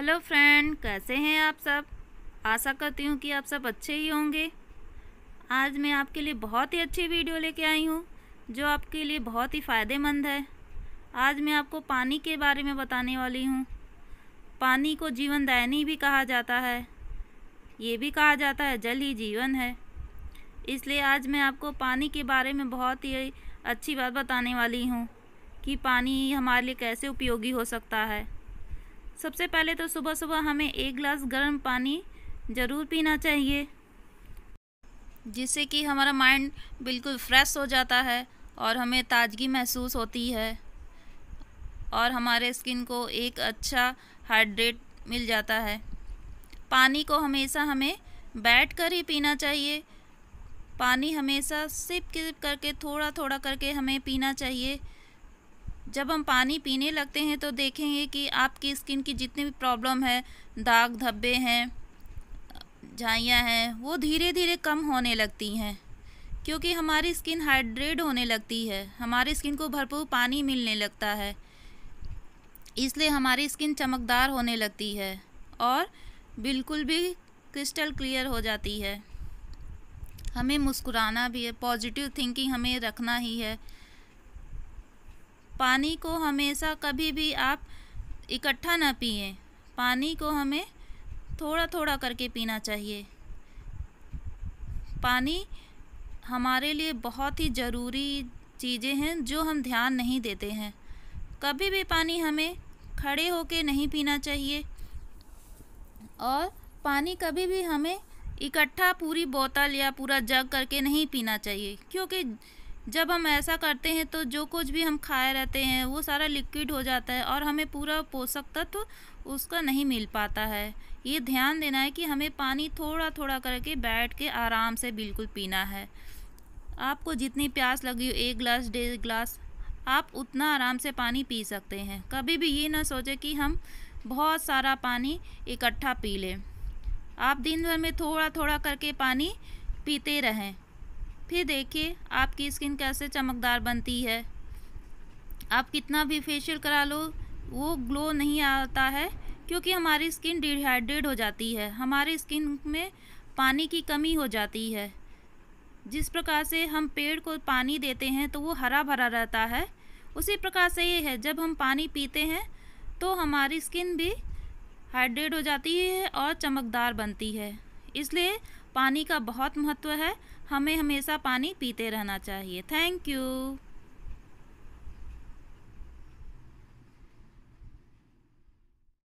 hello friend कैसे हैं आप सब आशा करती हूँ कि आप सब अच्छे ही होंगे आज मैं आपके लिए बहुत ही अच्छी वीडियो लेके आई हूँ जो आपके लिए बहुत ही फ़ायदेमंद है आज मैं आपको पानी के बारे में बताने वाली हूँ पानी को जीवनदायनी भी कहा जाता है ये भी कहा जाता है जल ही जीवन है इसलिए आज मैं आपको पानी के बारे में बहुत ही अच्छी बात बताने वाली हूँ कि पानी हमारे लिए कैसे उपयोगी हो सकता है सबसे पहले तो सुबह सुबह हमें एक गिलास गर्म पानी ज़रूर पीना चाहिए जिससे कि हमारा माइंड बिल्कुल फ्रेश हो जाता है और हमें ताजगी महसूस होती है और हमारे स्किन को एक अच्छा हाइड्रेट मिल जाता है पानी को हमेशा हमें बैठ कर ही पीना चाहिए पानी हमेशा सिप किप करके थोड़ा थोड़ा करके हमें पीना चाहिए जब हम पानी पीने लगते हैं तो देखेंगे कि आपकी स्किन की जितनी भी प्रॉब्लम है दाग धब्बे हैं झाइयाँ हैं वो धीरे धीरे कम होने लगती हैं क्योंकि हमारी स्किन हाइड्रेट होने लगती है हमारी स्किन को भरपूर पानी मिलने लगता है इसलिए हमारी स्किन चमकदार होने लगती है और बिल्कुल भी क्रिस्टल क्लियर हो जाती है हमें मुस्कुराना भी है पॉजिटिव थिंकिंग हमें रखना ही है पानी को हमेशा कभी भी आप इकट्ठा ना पिए पानी को हमें थोड़ा थोड़ा करके पीना चाहिए पानी हमारे लिए बहुत ही ज़रूरी चीज़ें हैं जो हम ध्यान नहीं देते हैं कभी भी पानी हमें खड़े होके नहीं पीना चाहिए और पानी कभी भी हमें इकट्ठा पूरी बोतल या पूरा जग करके नहीं पीना चाहिए क्योंकि जब हम ऐसा करते हैं तो जो कुछ भी हम खाए रहते हैं वो सारा लिक्विड हो जाता है और हमें पूरा पोषक तत्व उसका नहीं मिल पाता है ये ध्यान देना है कि हमें पानी थोड़ा थोड़ा करके बैठ के आराम से बिल्कुल पीना है आपको जितनी प्यास लगी हो एक ग्लास डेढ़ ग्लास आप उतना आराम से पानी पी सकते हैं कभी भी ये ना सोचें कि हम बहुत सारा पानी इकट्ठा पी लें आप दिन भर में थोड़ा थोड़ा करके पानी पीते रहें फिर देखिए आपकी स्किन कैसे चमकदार बनती है आप कितना भी फेशियल करा लो वो ग्लो नहीं आता है क्योंकि हमारी स्किन डिहाइड्रेट हो जाती है हमारी स्किन में पानी की कमी हो जाती है जिस प्रकार से हम पेड़ को पानी देते हैं तो वो हरा भरा रहता है उसी प्रकार से ये है जब हम पानी पीते हैं तो हमारी स्किन भी हाइड्रेट हो जाती है और चमकदार बनती है इसलिए पानी का बहुत महत्व है हमें हमेशा पानी पीते रहना चाहिए थैंक यू